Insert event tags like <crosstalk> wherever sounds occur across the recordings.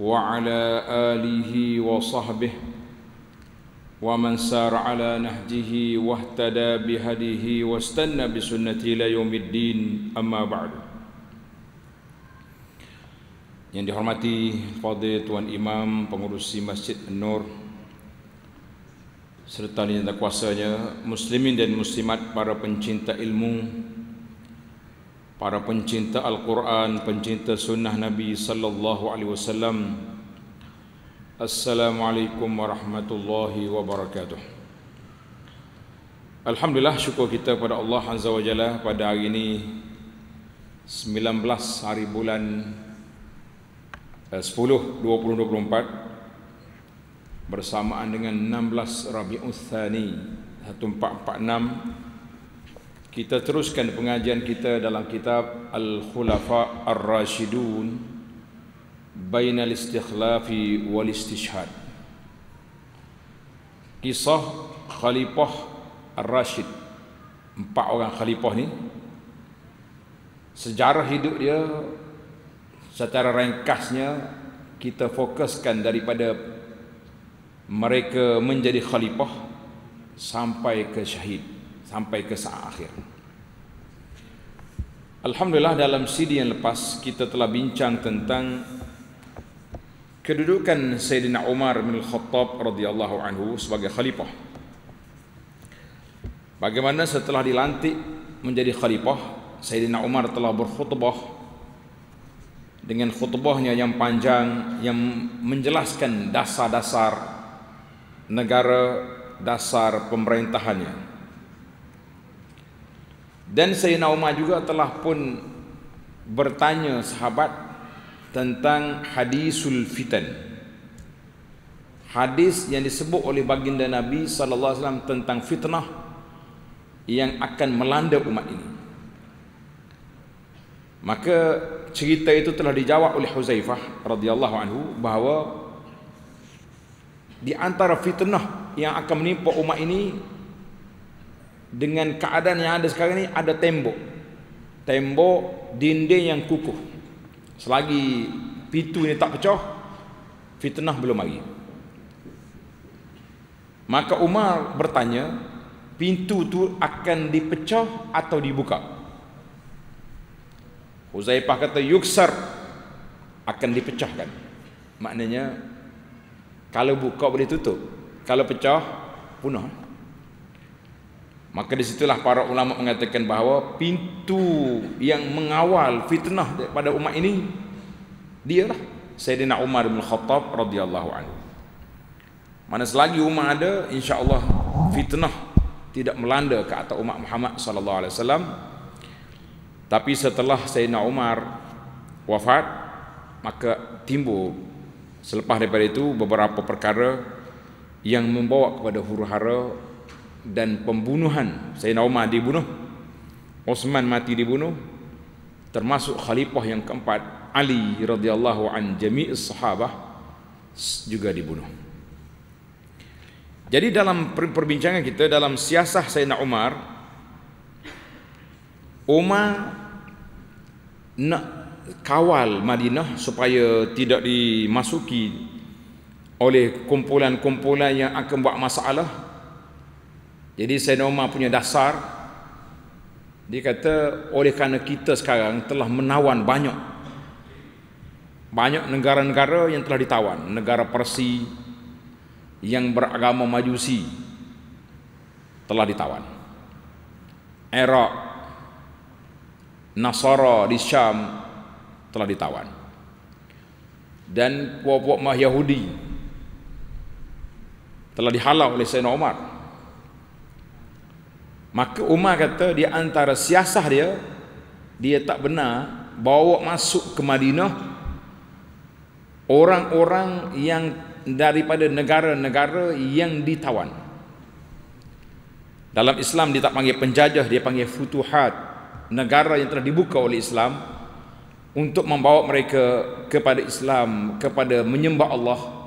Alihi wa وعلى آله وصحبه ومن سار على نهجه واهتدى بهديه واستنى بسنته إلى يوم الدين أما بعد Yang dihormati Fadil Tuan Imam Pengurusi Masjid Nur serta yang kuasanya Muslimin dan Muslimat para pencinta ilmu para pencinta Al-Quran, pencinta sunnah Nabi sallallahu alaihi wasallam. Assalamualaikum warahmatullahi wabarakatuh. Alhamdulillah syukur kita kepada Allah Azza wa Jalla pada hari ini 19 hari bulan 10 eh, 2024 bersamaan dengan 16 Rabiul Tsani 1446 kita teruskan pengajian kita dalam kitab Al-Khulafa Ar-Rashidun Bainal Istikhlafi Wal Istishhad Kisah Khalifah Ar-Rashid Empat orang khalifah ni Sejarah hidup dia Secara ringkasnya Kita fokuskan daripada Mereka menjadi khalifah Sampai ke syahid sampai ke saat akhir. Alhamdulillah dalam sidi yang lepas kita telah bincang tentang kedudukan Sayyidina Umar bin Khattab radhiyallahu anhu sebagai khalifah. Bagaimana setelah dilantik menjadi khalifah, Sayyidina Umar telah berkhutbah dengan khutbahnya yang panjang yang menjelaskan dasar-dasar negara, dasar pemerintahannya. Dan Sayyidina Umar juga telah pun bertanya sahabat tentang hadisul fitan. Hadis yang disebut oleh baginda Nabi sallallahu alaihi wasallam tentang fitnah yang akan melanda umat ini. Maka cerita itu telah dijawab oleh Huzaifah radhiyallahu anhu bahawa di antara fitnah yang akan menimpa umat ini dengan keadaan yang ada sekarang ini ada tembok tembok dinding yang kukuh selagi pintu ini tak pecah fitnah belum lagi. maka Umar bertanya pintu tu akan dipecah atau dibuka Huzaifah kata yuksar akan dipecahkan maknanya kalau buka boleh tutup kalau pecah punah Maka disitulah para ulama mengatakan bahawa pintu yang mengawal fitnah daripada umat ini dialah Sayyidina Umar bin Khattab radhiyallahu anhu. Mana selagi umat ada, insya-Allah fitnah tidak melanda ke atas umat Muhammad sallallahu alaihi wasallam. Tapi setelah Sayyidina Umar wafat, maka timbul selepas daripada itu beberapa perkara yang membawa kepada huru-hara dan pembunuhan Sayyidina Umar dibunuh Osman mati dibunuh termasuk khalifah yang keempat Ali radhiyallahu an jami'is sahabah juga dibunuh jadi dalam perbincangan kita dalam siasah Sayyidina Umar Umar nak kawal Madinah supaya tidak dimasuki oleh kumpulan-kumpulan yang akan buat masalah jadi Sayyidina Umar punya dasar dia kata oleh kerana kita sekarang telah menawan banyak banyak negara-negara yang telah ditawan, negara Persi yang beragama Majusi telah ditawan. Iraq, Nasara di Syam telah ditawan. Dan puak-puak mah Yahudi telah dihalau oleh Sayyidina Umar Maka Umar kata dia antara siasah dia dia tak benar bawa masuk ke Madinah orang-orang yang daripada negara-negara yang ditawan. Dalam Islam dia tak panggil penjajah, dia panggil futuhat. Negara yang telah dibuka oleh Islam untuk membawa mereka kepada Islam, kepada menyembah Allah,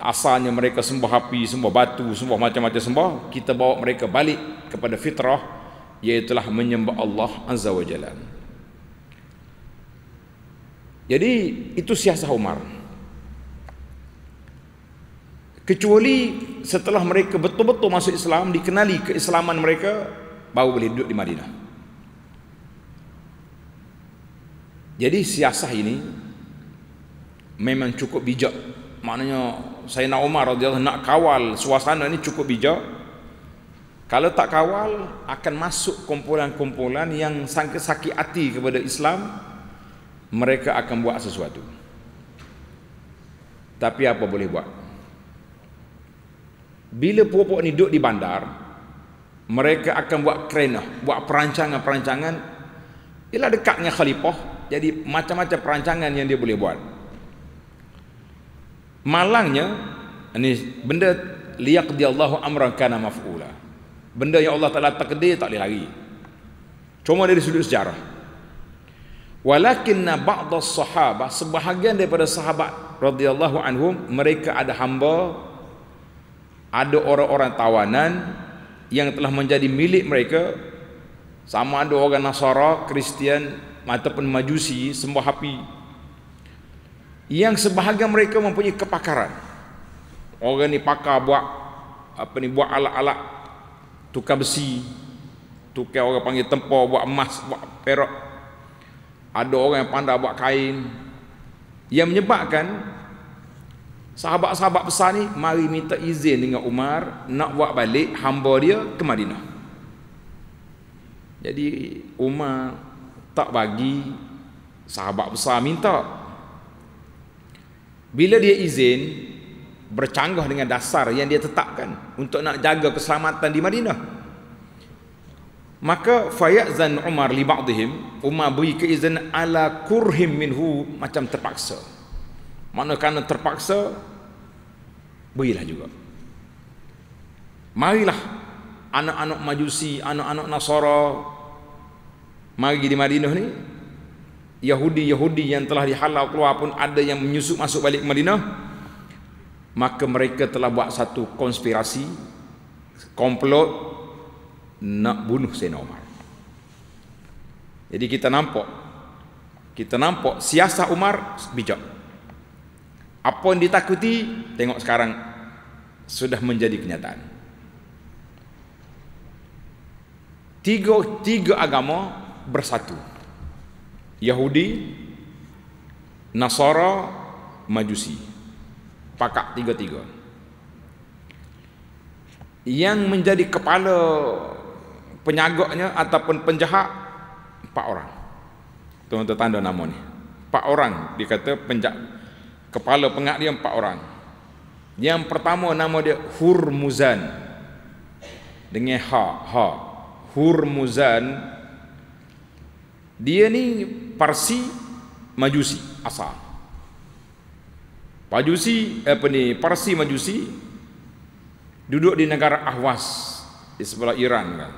asalnya mereka sembah api, sembah batu, sembah macam-macam sembah, kita bawa mereka balik kepada fitrah iaitu menyembah Allah Azza wa Jalla. Jadi itu siasah Umar. Kecuali setelah mereka betul-betul masuk Islam, dikenali keislaman mereka, baru boleh duduk di Madinah. Jadi siasah ini memang cukup bijak. Maknanya Sayyidina Umar radhiyallahu nak kawal suasana ini cukup bijak. Kalau tak kawal akan masuk kumpulan-kumpulan yang sangka sakit hati kepada Islam, mereka akan buat sesuatu. Tapi apa boleh buat? Bila puak-puak ni duduk di bandar, mereka akan buat kerana, buat perancangan-perancangan. Ialah dekatnya khalifah, jadi macam-macam perancangan yang dia boleh buat. Malangnya ini benda di Allahu amra kana Benda yang Allah Taala kedai tak lagi. Cuma dari sudut sejarah. Walakinna ba'd as-sahabah sebahagian daripada sahabat radhiyallahu anhum mereka ada hamba ada orang-orang tawanan yang telah menjadi milik mereka sama ada orang Nasara, Kristian ataupun Majusi, sembah api yang sebahagian mereka mempunyai kepakaran orang ni pakar buat apa ni buat alat-alat tukar besi tukar orang panggil tempur buat emas buat perak ada orang yang pandai buat kain yang menyebabkan sahabat-sahabat besar ni mari minta izin dengan Umar nak buat balik hamba dia ke Madinah jadi Umar tak bagi sahabat besar minta bila dia izin bercanggah dengan dasar yang dia tetapkan untuk nak jaga keselamatan di Madinah. Maka fayazan Umar li ba'dihim, Umar beri keizin ala kurhim minhu macam terpaksa. Mana kerana terpaksa berilah juga. Marilah anak-anak Majusi, anak-anak Nasara mari di Madinah ni Yahudi-Yahudi yang telah dihalau keluar pun ada yang menyusup masuk balik ke Madinah maka mereka telah buat satu konspirasi komplot nak bunuh Sayyidina Umar jadi kita nampak kita nampak siasat Umar bijak apa yang ditakuti tengok sekarang sudah menjadi kenyataan tiga, tiga agama bersatu Yahudi, Nasara, Majusi. Pakak tiga-tiga. Yang menjadi kepala penyagaknya ataupun penjahat empat orang. Tuan-tuan tanda nama ni. Empat orang dikata penjak kepala pengak dia empat orang. Yang pertama nama dia Hurmuzan. Dengan ha ha. Hurmuzan dia ni Parsi Majusi asal. Majusi apa ni? Parsi Majusi duduk di negara Ahwas di sebelah Iran kan.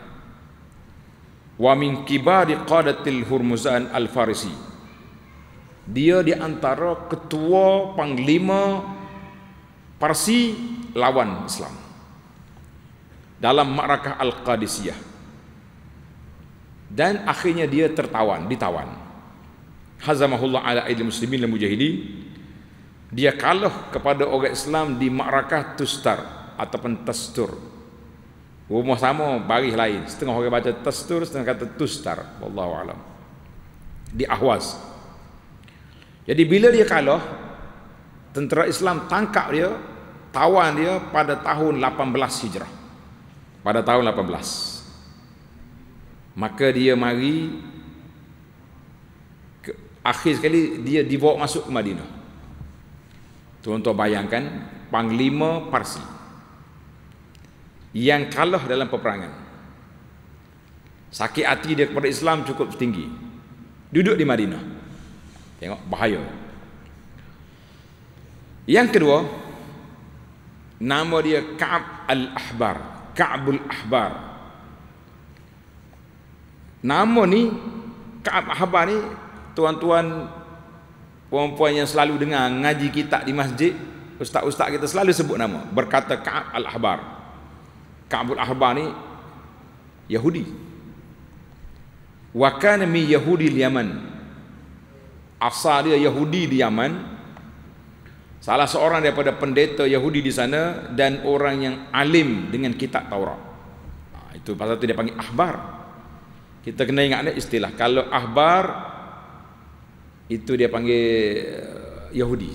Wa min kibari qadatil Hurmuzan al Farisi. Dia di antara ketua panglima Parsi lawan Islam dalam Ma'rakah Al-Qadisiyah. Dan akhirnya dia tertawan, ditawan hazamahullah ala aidil muslimin dan mujahidin dia kalah kepada orang Islam di Ma'rakah Tustar ataupun Tastur. Rumah sama baris lain. Setengah orang baca Tastur, setengah kata Tustar. Wallahu alam. Di Ahwaz. Jadi bila dia kalah, tentera Islam tangkap dia, tawan dia pada tahun 18 Hijrah. Pada tahun 18. Maka dia mari Akhir sekali dia dibawa masuk ke Madinah. Tuan-tuan bayangkan panglima Parsi yang kalah dalam peperangan. Sakit hati dia kepada Islam cukup tinggi. Duduk di Madinah. Tengok bahaya. Yang kedua nama dia Ka'ab al-Ahbar, Ka'abul Ahbar. Nama ni Ka'ab Ahbar ni tuan-tuan puan-puan yang selalu dengar ngaji kita di masjid ustaz-ustaz kita selalu sebut nama berkata Ka'ab Al-Ahbar Ka'ab Al-Ahbar ni Yahudi wa kana mi Yahudi Yaman asal dia Yahudi di Yaman salah seorang daripada pendeta Yahudi di sana dan orang yang alim dengan kitab Taurat ha, itu pasal tu dia panggil Ahbar kita kena ingat ni istilah kalau Ahbar itu dia panggil eh, Yahudi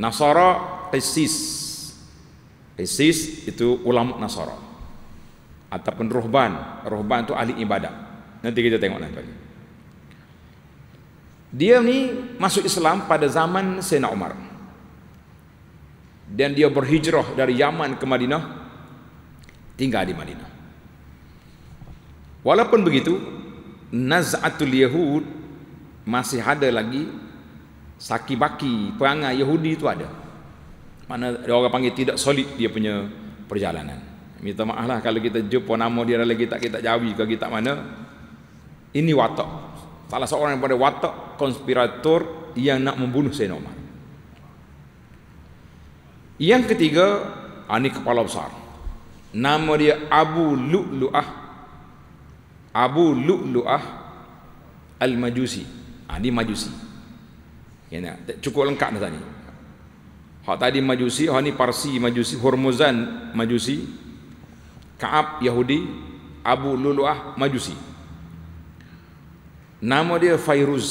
Nasara Qisis Qisis itu ulama Nasara ataupun ruhban ruhban itu ahli ibadat. nanti kita tengok nanti dia ni masuk Islam pada zaman Sayyidina Umar dan dia berhijrah dari Yaman ke Madinah tinggal di Madinah walaupun begitu Naz'atul Yahud masih ada lagi saki-baki perangai Yahudi itu ada. Mana dia orang panggil tidak solid dia punya perjalanan. Minta maaf lah kalau kita jumpa nama dia dalam kitab kita Jawi ke kita mana. Ini watak. Salah seorang yang pada watak konspirator yang nak membunuh Sayyidina Umar. Yang ketiga, ah, ini kepala besar. Nama dia Abu Lu'lu'ah. Abu Lu'lu'ah Al-Majusi ha, ah, ini majusi kena ya, cukup lengkap dah tadi hak tadi majusi hak ni parsi majusi hormuzan majusi kaab yahudi abu luluah majusi nama dia fairuz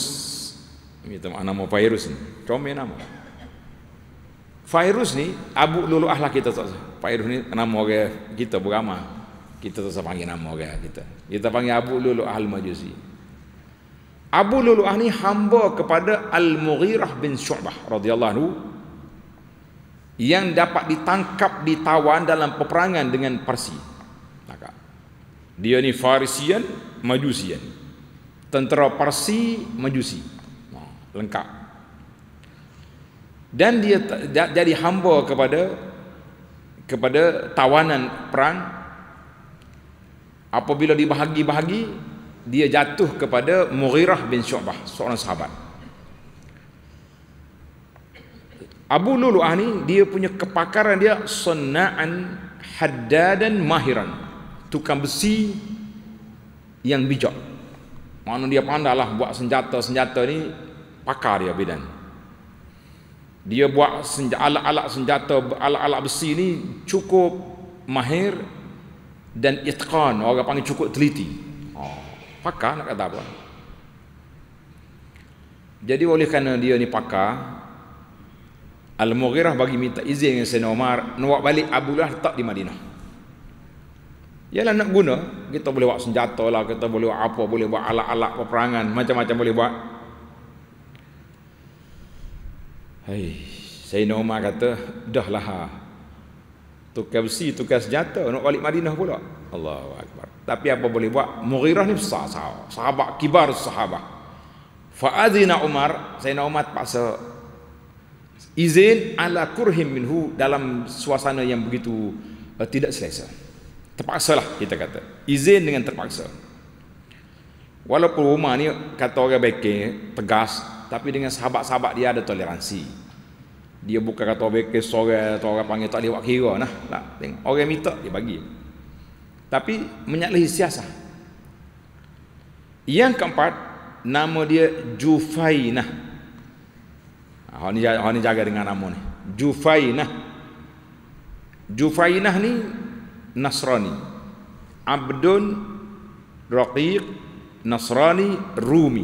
minta maaf nama fairuz ni comel nama fairuz ni abu luluah lah kita tak fairuz ni nama orang kita beragama. kita tak usah panggil nama orang kita kita panggil abu luluah al majusi Abu Lu'lu'ah ni hamba kepada Al-Mughirah bin Syu'bah radhiyallahu anhu yang dapat ditangkap ditawan dalam peperangan dengan Parsi. Dia ni Farisian, Majusian. Tentera Parsi, Majusi. Ha, lengkap. Dan dia jadi hamba kepada kepada tawanan perang apabila dibahagi-bahagi dia jatuh kepada Mughirah bin Syu'bah seorang sahabat Abu Lulu'ah ni dia punya kepakaran dia sena'an haddadan mahiran tukang besi yang bijak mana dia pandai lah buat senjata-senjata ni pakar dia bidan dia buat senjata, alat-alat senjata alat-alat besi ni cukup mahir dan itqan orang panggil cukup teliti oh pakar nak kata apa jadi oleh kerana dia ni pakar Al-Mughirah bagi minta izin dengan Sayyidina Umar nak balik Abu Lahab tak di Madinah ialah nak guna kita boleh buat senjata lah kita boleh buat apa boleh buat alat-alat peperangan macam-macam boleh buat Hai, Sayyidina Umar kata dah lah ha. tukar besi tukar senjata nak balik Madinah pula Allahu Akbar tapi apa boleh buat? Mughirah ni besar sahabat. Sahabat kibar sahabat. Fa'adzina Umar, Sayyidina Umar paksa izin ala kurhim minhu dalam suasana yang begitu uh, tidak selesa. lah kita kata. Izin dengan terpaksa. Walaupun Umar ni kata orang baiknya tegas, tapi dengan sahabat-sahabat dia ada toleransi. Dia bukan kata orang baiknya sore atau orang panggil tak boleh kira. Nah, tak. Tengok. Orang minta, dia bagi tapi menyalahi siasah. Yang keempat, nama dia Jufainah. Ha, ni, ha, ni jaga dengan nama ni. Jufainah. Jufainah ni Nasrani. Abdun Raqiq Nasrani Rumi.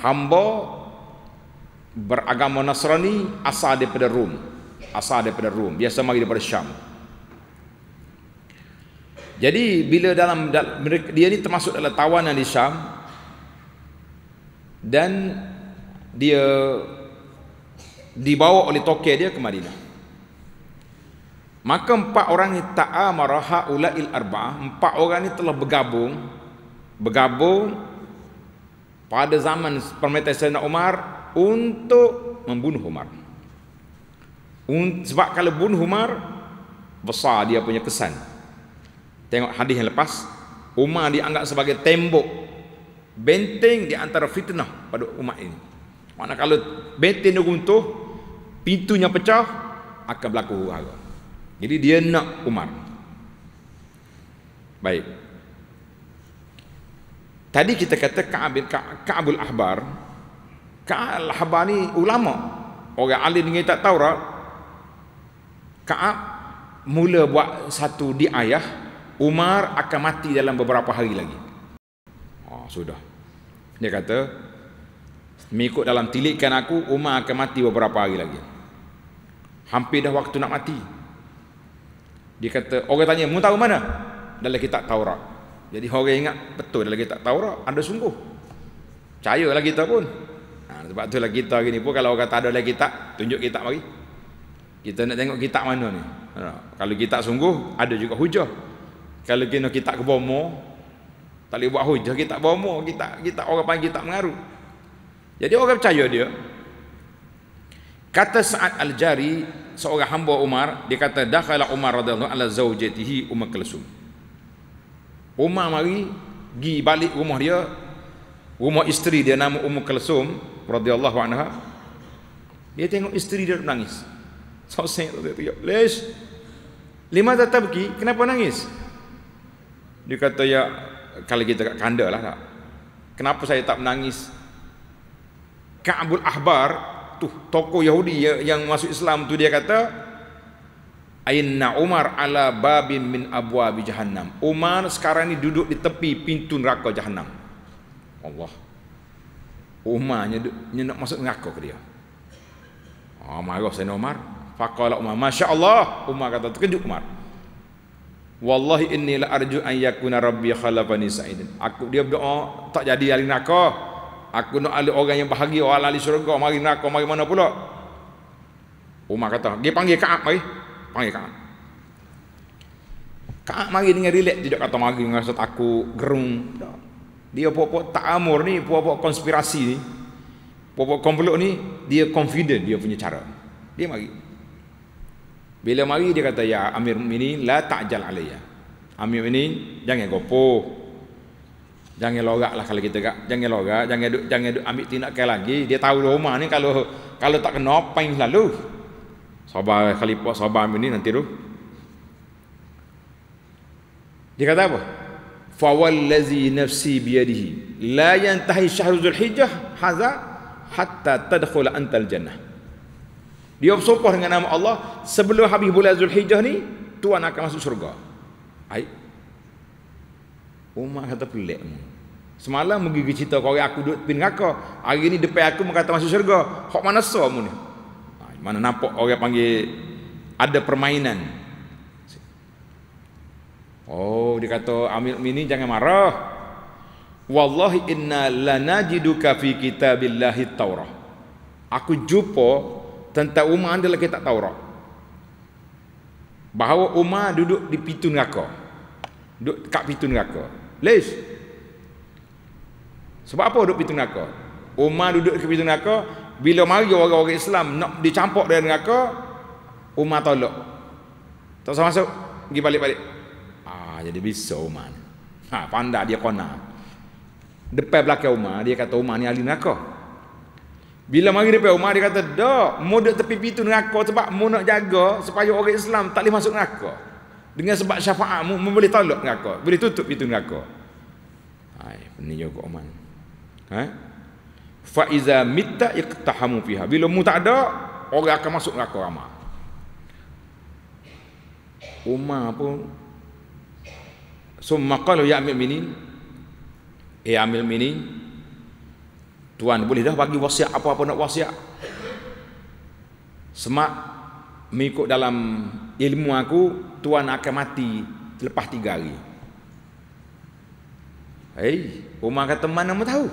Hamba beragama Nasrani asal daripada Rum. Asal daripada Rum. Biasa mari daripada Syam. Jadi bila dalam dia ni termasuk dalam tawanan di Syam dan dia dibawa oleh tokek dia ke Madinah. Maka empat orang ni ta'amaraha ulail arba'ah, empat orang ni telah bergabung bergabung pada zaman permintaan Sayyidina Umar untuk membunuh Umar. Sebab kalau bunuh Umar besar dia punya kesan. Tengok hadis yang lepas, Umar dianggap sebagai tembok benteng di antara fitnah pada umat ini. Mana kalau benteng dia runtuh, pintunya pecah, akan berlaku huru-hara. Jadi dia nak Umar. Baik. Tadi kita kata Ka'ab bin Ka'abul Ahbar, Ka'al Ahbar ni ulama. Orang alim dengan tak Taurat. Ka'ab mula buat satu diayah Umar akan mati dalam beberapa hari lagi. Oh, sudah. Dia kata, mengikut dalam tilikkan aku, Umar akan mati beberapa hari lagi. Hampir dah waktu nak mati. Dia kata, orang tanya, mu tahu mana? Dalam kitab Taurat. Jadi orang ingat betul dalam kitab Taurat, Anda sungguh. Percayalah kita pun. Nah, ha, sebab tu lah kita hari ni pun kalau orang tak ada dalam kitab, tunjuk kitab mari. Kita nak tengok kitab mana ni. Ha, kalau kitab sungguh, ada juga hujah kalau kena kita ke bomo tak boleh buat hujah kita bomo kita kita orang panggil kita mengaruh jadi orang percaya dia kata Sa'ad Al-Jari seorang hamba Umar dia kata dakhala Umar radhiyallahu ala zaujatihi Umm Kulsum Umar mari pergi balik rumah dia rumah isteri dia nama Umm Kulsum radhiyallahu anha dia tengok isteri dia menangis sosek tu dia les lima tetap pergi kenapa nangis dia kata ya kalau kita kat kanda lah tak. Kenapa saya tak menangis? Ka'bul Ahbar tu tokoh Yahudi ya, yang masuk Islam tu dia kata Ainna Umar ala babin min abwa bi jahannam. Umar sekarang ni duduk di tepi pintu neraka jahannam. Allah. Umarnya ni nak masuk neraka ke dia. Ah oh, marah saya Umar. Faqala Umar, masya-Allah. Umar kata terkejut Umar. Wallahi inni la arju an yakuna rabbi khalafani sa'idin. Aku dia berdoa tak jadi ahli neraka. Aku nak ahli orang yang bahagia orang ahli syurga mari neraka mari mana pula. Umar kata, dia panggil Ka'ab mari. Panggil Ka'ab. Ka'ab mari dengan relax dia kata mari dengan rasa takut, gerung. Dia puak-puak ta'amur ni, puak konspirasi ni. Puak-puak komplot ni, dia confident dia punya cara. Dia mari. Bila mari dia kata ya Amir ini la ta'jal alayya. Amir ini jangan gopo. Jangan loraklah kalau kita gak, jangan lorak, jangan duk jangan duk ambil tindakan lagi. Dia tahu rumah ni kalau kalau tak kena pain lalu. Sabar kali pak sabar Amir ini nanti tu. Dia kata apa? Fa wallazi nafsi bi la yantahi syahrul hijjah hadza hatta tadkhul antal jannah. Dia bersumpah dengan nama Allah sebelum habis bulan Zulhijjah ni tuan akan masuk syurga. Ai. Umar kata pelik Semalam pergi ke cerita kau aku duduk pin neraka. Hari ni depan aku mengata masuk syurga. Hak mana so mu ni? mana nampak orang panggil ada permainan. Oh, dia kata Amir Mini jangan marah. Wallahi inna lanajiduka fi kitabillahit Taurah. Aku jumpa tentang Umar dia lagi tak tahu rak. Bahawa Umar duduk di pintu neraka. Duduk kat pintu neraka. Lais. Sebab apa duduk pintu neraka? Umar duduk di pintu neraka bila mari orang-orang Islam nak dicampak dengan neraka, Umar tolak. Tak usah masuk, pergi balik-balik. Ah, jadi bisa Umar. Ha, pandai dia kena. Depan belakang Umar, dia kata Umar ni ahli neraka. Bila mari depan Umar dia kata, "Dak, mau dekat tepi pintu neraka sebab mau nak jaga supaya orang Islam tak boleh masuk neraka." Dengan sebab syafaatmu mu boleh tolak neraka, boleh tutup pintu neraka. Hai, ini juga Umar. Ha? Fa iza mitta iqtahamu fiha. Bila mu tak ada, orang akan masuk neraka ramai. Uma pun summa qalu ya'mil minin ya'mil eh, minin Tuan boleh dah bagi wasiat apa-apa nak wasiat. Semak mengikut dalam ilmu aku, tuan akan mati selepas tiga hari. Hei, Umar kata mana mu tahu?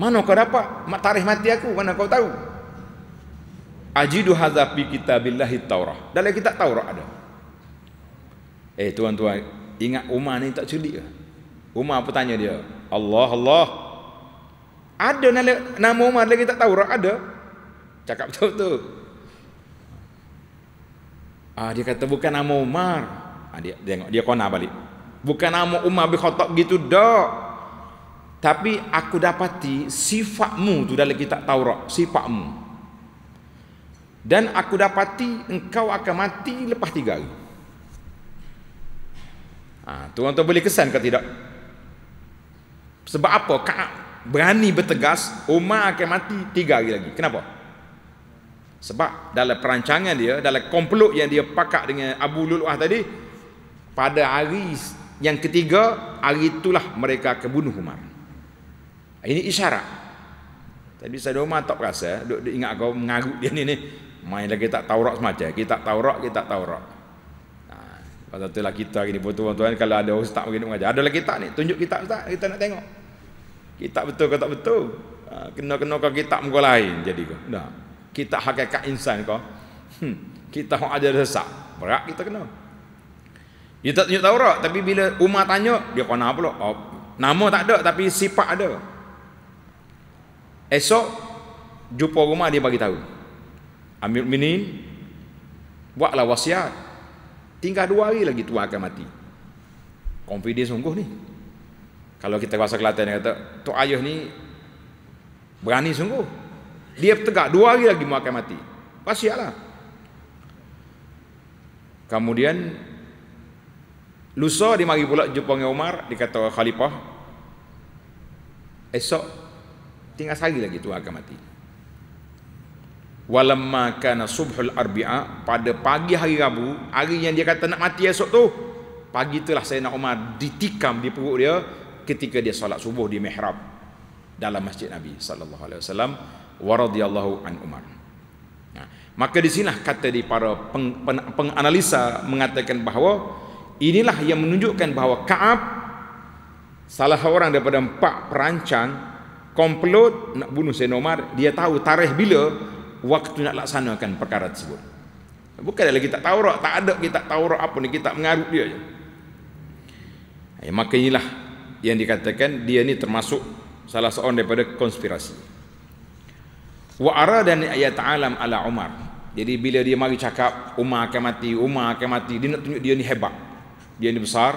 Mana kau dapat mak tarikh mati aku? Mana kau tahu? Ajidu hadza fi kitabillahi Taurah. Dalam kitab Taurah ada. Eh tuan-tuan, ingat Umar ni tak celik ke? Umar apa tanya dia? Allah Allah ada nama, nama Umar lagi tak tahu ada. Cakap <laughs> betul tu. Ah dia kata bukan nama Umar. Ah dia dia tengok dia kena balik. Bukan nama Umar bin Khattab gitu dak. Tapi aku dapati sifatmu tu dalam kitab Taurat, sifatmu. Dan aku dapati engkau akan mati lepas tiga hari. Ha, tuan-tuan boleh kesan ke tidak? Sebab apa? berani bertegas Umar akan mati tiga hari lagi. Kenapa? Sebab dalam perancangan dia, dalam komplot yang dia pakat dengan Abu Lu'lu'ah tadi, pada hari yang ketiga, hari itulah mereka akan bunuh Umar. Ini isyarat. Tadi saya dah Umar tak perasa, duk, duk ingat kau mengarut dia ni ni. Main lagi tak taurak semacam. Kita tak taurak, kita tak taurak. Nah, ha, pasal itulah kita hari ni pun tuan-tuan, kalau ada ustaz mungkin mengajar. Ada lagi tak ni? Tunjuk kita ustaz, kita nak tengok. Kitab betul ke tak betul? Ha, kena-kena kau kitab muka lain jadi kau. Tak. Kitab hakikat insan kau. Hmm. Kita hak ada sesak. Berat kita kena. Dia tak tunjuk Taurat tapi bila Umar tanya dia kena pula. Oh, nama tak ada tapi sifat ada. Esok jumpa rumah dia bagi tahu. Amir Minin buatlah wasiat. Tinggal dua hari lagi tua akan mati. Confidence sungguh ni. Kalau kita bahasa Kelantan dia kata, Tok Ayuh ni berani sungguh. Dia tegak dua hari lagi makan mati. Pasialah. Kemudian lusa dia mari pula jumpa dengan Umar, dikata khalifah. Esok tinggal sehari lagi tu akan mati. Walamma kana subhul arbi'a pada pagi hari Rabu, hari yang dia kata nak mati esok tu, pagi itulah saya nak Umar ditikam di perut dia, ketika dia salat subuh di mihrab dalam masjid Nabi sallallahu alaihi wasallam wa radhiyallahu an Umar. Nah, ya. maka di sinilah kata di para peng, peng, penganalisa mengatakan bahawa inilah yang menunjukkan bahawa Ka'ab salah seorang daripada empat perancang komplot nak bunuh Sayyidina Umar, dia tahu tarikh bila waktu nak laksanakan perkara tersebut. Bukan lagi tak tahu tak ada kita tahu apa ni kita mengarut dia je. Ya, maka inilah yang dikatakan dia ini termasuk salah seorang daripada konspirasi. Wa arada an alam ala Umar. Jadi bila dia mari cakap Umar akan mati, Umar akan mati, dia nak tunjuk dia ni hebat. Dia ni besar.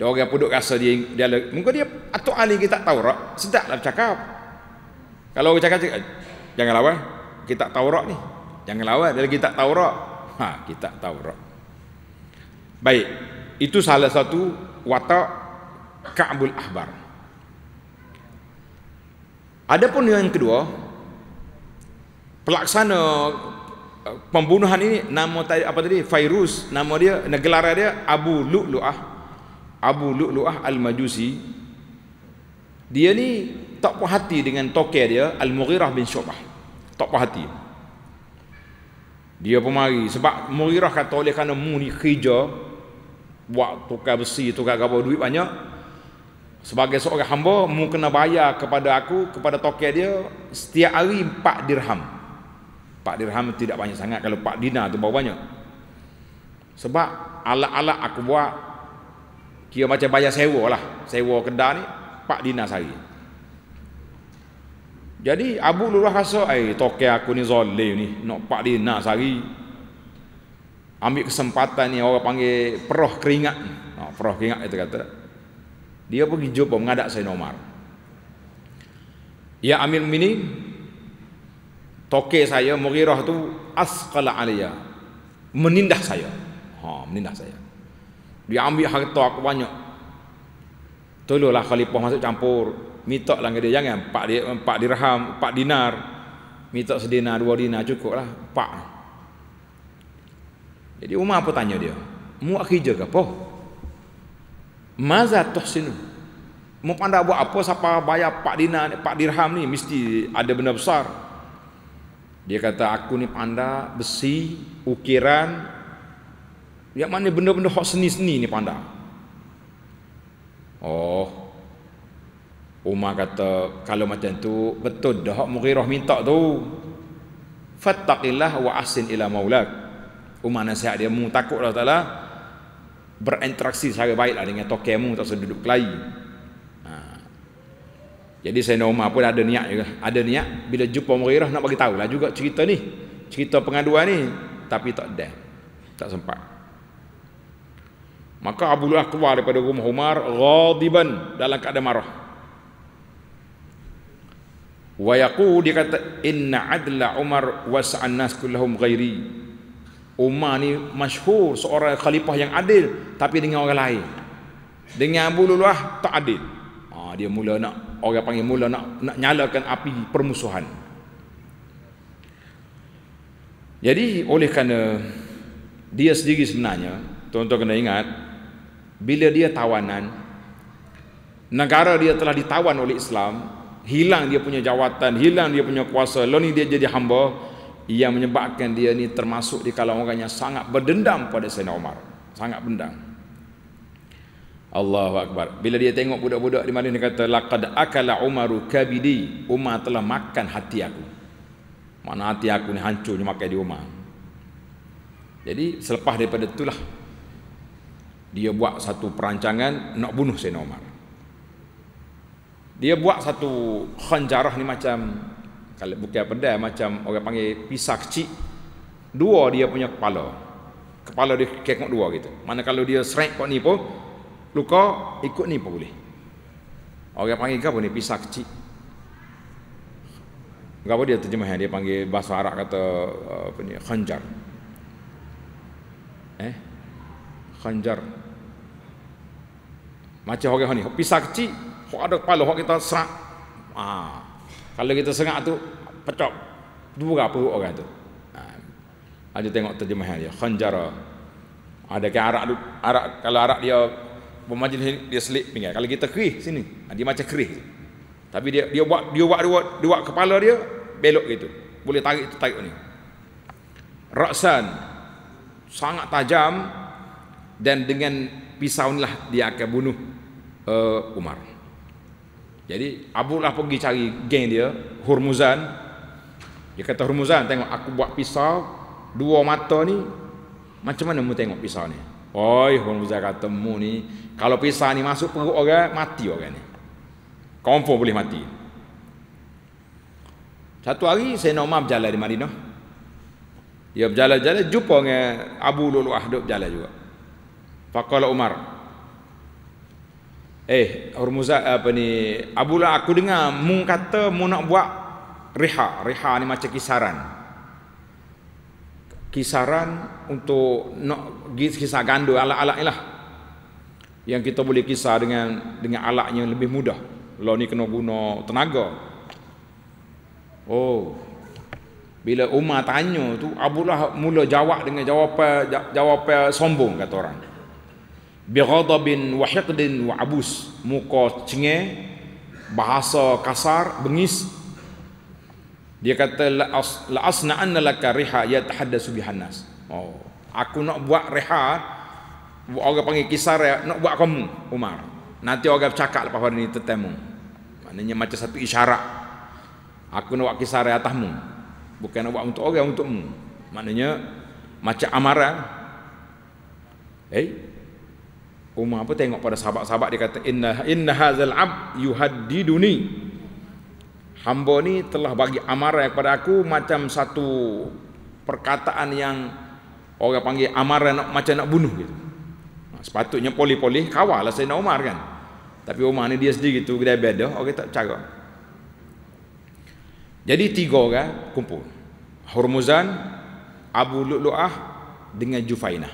Dia orang pun duk rasa dia dia muka dia atau ahli kita tak tahu rak. Sedaklah bercakap. Kalau orang cakap, cakap jangan lawan. Kita tak tahu rak ni. Jangan lawan dia lagi tak tahu rak. Ha, kita tahu rak. Baik. Itu salah satu watak Ka'bul Ahbar. Adapun yang kedua, pelaksana eh, pembunuhan ini nama tadi apa tadi Fairuz nama dia negelara dia Abu Lu'lu'ah Abu Lu'lu'ah Al-Majusi dia ni tak puas hati dengan tokeh dia Al-Mughirah bin Syu'bah tak puas hati dia pun mari sebab Mughirah kata oleh kerana mu ni khija buat tukar besi tukar apa duit banyak sebagai seorang hamba mu kena bayar kepada aku kepada tokek dia setiap hari 4 dirham 4 dirham tidak banyak sangat kalau 4 Dina tu bau banyak sebab alat-alat aku buat kira macam bayar sewa lah sewa kedai ni 4 Dina sehari jadi Abu Lurah rasa eh tokek aku ni zalim ni nak 4 Dina sehari ambil kesempatan ni orang panggil peroh keringat oh, peroh keringat itu kata dia pergi jumpa mengadak saya nomor. Ya Amir Mini, toke saya Mughirah tu asqala alia menindah saya. Ha, menindah saya. Dia ambil harta aku banyak. Tolonglah khalifah masuk campur. Minta lah dia jangan empat dia dirham, empat dinar. Minta sedina dua dinar lah. empat. Jadi Umar apa tanya dia? Mu akhija ke apa? Maza tuhsinu. Mau pandai buat apa siapa bayar Pak Dina, Pak Dirham ni mesti ada benda besar. Dia kata aku ni panda besi, ukiran yang mana benda-benda hak seni-seni ni panda. Oh, Umar kata kalau macam tu betul dah hak Mughirah minta tu. Fattaqillah wa ahsin ila maulak. Umar nasihat dia mu takutlah taala berinteraksi secara baiklah dengan tokemu tak usah duduk kelahi ha. jadi saya Umar pun ada niat juga ada niat bila jumpa Murirah nak bagi tahu lah juga cerita ni cerita pengaduan ni tapi tak ada tak sempat maka Abdullah keluar daripada rumah Umar ghadiban dalam keadaan marah wa yaqulu dikata inna adla Umar was'an nas kullahum ghairi Umar ni masyhur seorang khalifah yang adil tapi dengan orang lain. Dengan Abu Lulah tak adil. Ha, dia mula nak orang panggil mula nak nak nyalakan api permusuhan. Jadi oleh kerana dia sendiri sebenarnya tuan-tuan kena ingat bila dia tawanan negara dia telah ditawan oleh Islam hilang dia punya jawatan hilang dia punya kuasa lalu ni dia jadi hamba yang menyebabkan dia ni termasuk di kalangan orang yang sangat berdendam pada Sayyidina Umar. Sangat berdendam. Allahu Akbar. Bila dia tengok budak-budak di mana dia kata laqad akala Umaru kabidi. Umar telah makan hati aku. Mana hati aku ni hancur ni makan di Umar. Jadi selepas daripada itulah dia buat satu perancangan nak bunuh Sayyidina Umar. Dia buat satu khanjarah ni macam kalau bukan pedas macam orang panggil pisah kecil dua dia punya kepala kepala dia kekok dua gitu mana kalau dia serak kok ni pun luka ikut ni pun boleh orang panggil apa ni pisah kecil apa dia terjemahan dia panggil bahasa Arab kata eh, apa ni khanjar eh khanjar macam orang ni pisah kecil kok ada kepala kok kita serak ah kalau kita sengak tu pecok tu berapa orang tu. Ha. Aja tengok terjemahan dia khanjara. Ada ke arak arak kalau arak dia pemajlis dia selip pinggan. Kalau kita kerih sini, ha, dia macam kerih. Tapi dia dia buat dia buat dua dua kepala dia belok gitu. Boleh tarik tu tarik ni. Raksan sangat tajam dan dengan pisau inilah dia akan bunuh uh, Umar. Jadi Abu lah pergi cari geng dia, Hormuzan. Dia kata Hormuzan, tengok aku buat pisau dua mata ni macam mana mu tengok pisau ni? Oi, Hormuzan kata mu ni kalau pisau ni masuk perut orang mati orang ni. Confirm boleh mati. Satu hari saya nak mam jalan di Madinah. Dia berjalan-jalan jumpa dengan Abu lulu duduk berjalan juga. Faqala Umar, Eh, Hormuzat apa ni? Abulah aku dengar mu kata mu nak buat reha, reha ni macam kisaran. Kisaran untuk nak kisah gandu alat-alat lah. Yang kita boleh kisah dengan dengan alat yang lebih mudah. Lo ni kena guna tenaga. Oh. Bila Umar tanya tu, Abulah mula jawab dengan jawapan jawapan sombong kata orang bighadabin wa hiqdin wa abus muka cenge bahasa kasar bengis dia kata la asna anna laka riha ya tahaddasu bihanas oh aku nak buat reha orang panggil kisar nak buat kamu Umar nanti orang bercakap lepas hari ni tetamu maknanya macam satu isyarat aku nak buat kisar atasmu bukan nak buat untuk orang untukmu maknanya macam amaran eh hey? Umar pun tengok pada sahabat-sahabat dia kata inna inna hazal ab yuhaddiduni hamba ni telah bagi amaran kepada aku macam satu perkataan yang orang panggil amaran nak, macam nak bunuh gitu ha, sepatutnya poli-poli kawal lah Sayyidina Umar kan tapi Umar ni dia sendiri gitu, dia beda orang tak cara jadi tiga orang kumpul Hormuzan Abu Lu'lu'ah dengan Jufainah